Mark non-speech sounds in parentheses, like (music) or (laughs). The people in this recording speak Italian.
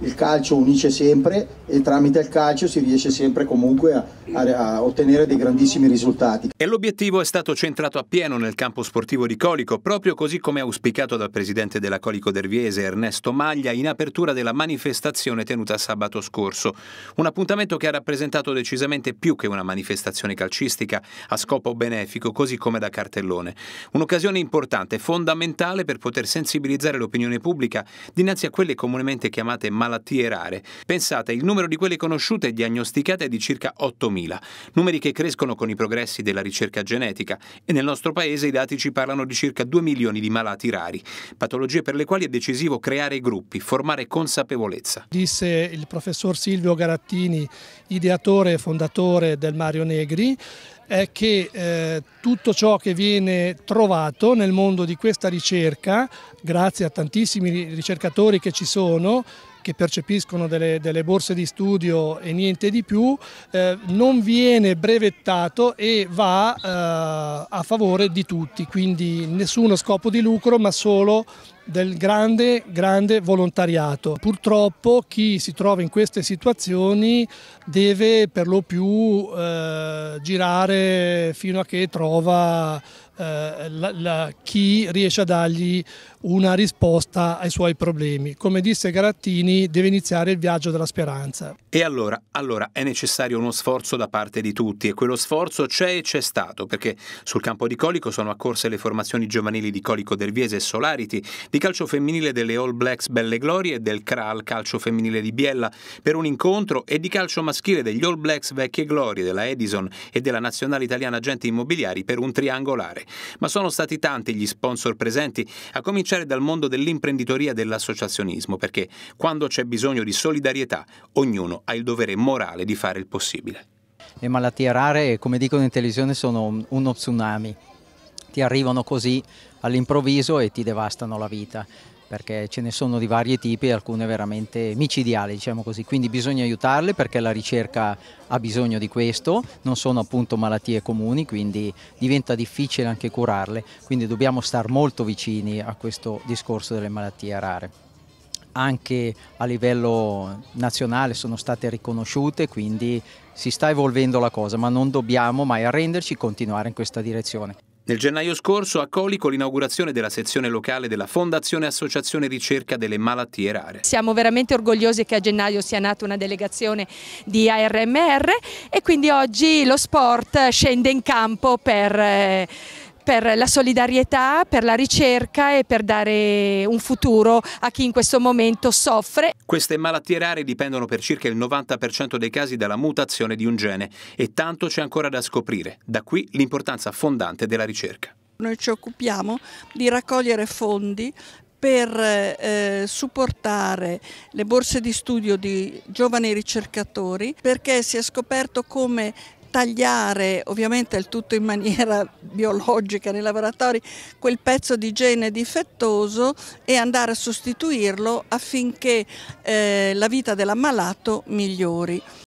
il calcio unisce sempre e tramite il calcio si riesce sempre comunque a, a, a, ottenere dei grandissimi risultati. E l'obiettivo è stato centrato appieno nel campo sportivo di Colico, proprio così come auspicato dal presidente della Colico Derviese Ernesto Maglia in apertura della manifestazione tenuta sabato scorso. Un appuntamento che ha rappresentato decisamente più che una manifestazione calcistica a scopo benefico, così come da cartellone. Un'occasione importante, fondamentale per poter sensibilizzare l'opinione pubblica dinanzi a quelle comunemente chiamate malattie malattie rare. Pensate, il numero di quelle conosciute e diagnosticate è di circa 8.000, numeri che crescono con i progressi della ricerca genetica e nel nostro paese i dati ci parlano di circa 2 milioni di malati rari, patologie per le quali è decisivo creare gruppi, formare consapevolezza. Disse il professor Silvio Garattini, ideatore e fondatore del Mario Negri, è che eh, tutto ciò che viene trovato nel mondo di questa ricerca, grazie a tantissimi ricercatori che ci sono, che percepiscono delle, delle borse di studio e niente di più, eh, non viene brevettato e va eh, a favore di tutti, quindi nessuno scopo di lucro ma solo del grande, grande volontariato. Purtroppo chi si trova in queste situazioni deve per lo più eh, girare fino a che trova eh, la, la, chi riesce a dargli una risposta ai suoi problemi. Come disse Garattini, deve iniziare il viaggio della speranza. E allora, allora è necessario uno sforzo da parte di tutti e quello sforzo c'è e c'è stato, perché sul campo di Colico sono accorse le formazioni giovanili di Colico Derviese e Solarity, di calcio femminile delle All Blacks Belle Glorie e del Kral calcio femminile di Biella per un incontro e di calcio maschile degli All Blacks Vecchie Glorie della Edison e della Nazionale Italiana Agenti Immobiliari per un triangolare. Ma sono stati tanti gli sponsor presenti, a cominciare cominciare dal mondo dell'imprenditoria e dell'associazionismo, perché quando c'è bisogno di solidarietà, ognuno ha il dovere morale di fare il possibile. Le eh, malattie rare, come dicono in televisione, sono uno tsunami. Ti arrivano così all'improvviso e ti devastano la vita perché ce ne sono di vari tipi, alcune veramente micidiali, diciamo così, quindi bisogna aiutarle perché la ricerca ha bisogno di questo, non sono appunto malattie comuni, quindi diventa difficile anche curarle, quindi dobbiamo stare molto vicini a questo discorso delle malattie rare anche a livello nazionale sono state riconosciute, quindi si sta evolvendo la cosa, ma non dobbiamo mai arrenderci, e continuare in questa direzione. Nel gennaio scorso a Colico l'inaugurazione della sezione locale della Fondazione Associazione Ricerca delle Malattie Rare. Siamo veramente orgogliosi che a gennaio sia nata una delegazione di ARMR e quindi oggi lo sport scende in campo per eh, per la solidarietà, per la ricerca e per dare un futuro a chi in questo momento soffre. Queste malattie rare dipendono per circa il 90% dei casi dalla mutazione di un gene e tanto c'è ancora da scoprire. Da qui l'importanza fondante della ricerca. Noi ci occupiamo di raccogliere fondi per eh, supportare le borse di studio di giovani ricercatori perché si è scoperto come tagliare ovviamente il tutto in maniera (laughs) biologica nei laboratori quel pezzo di gene difettoso e andare a sostituirlo affinché eh, la vita dell'ammalato migliori.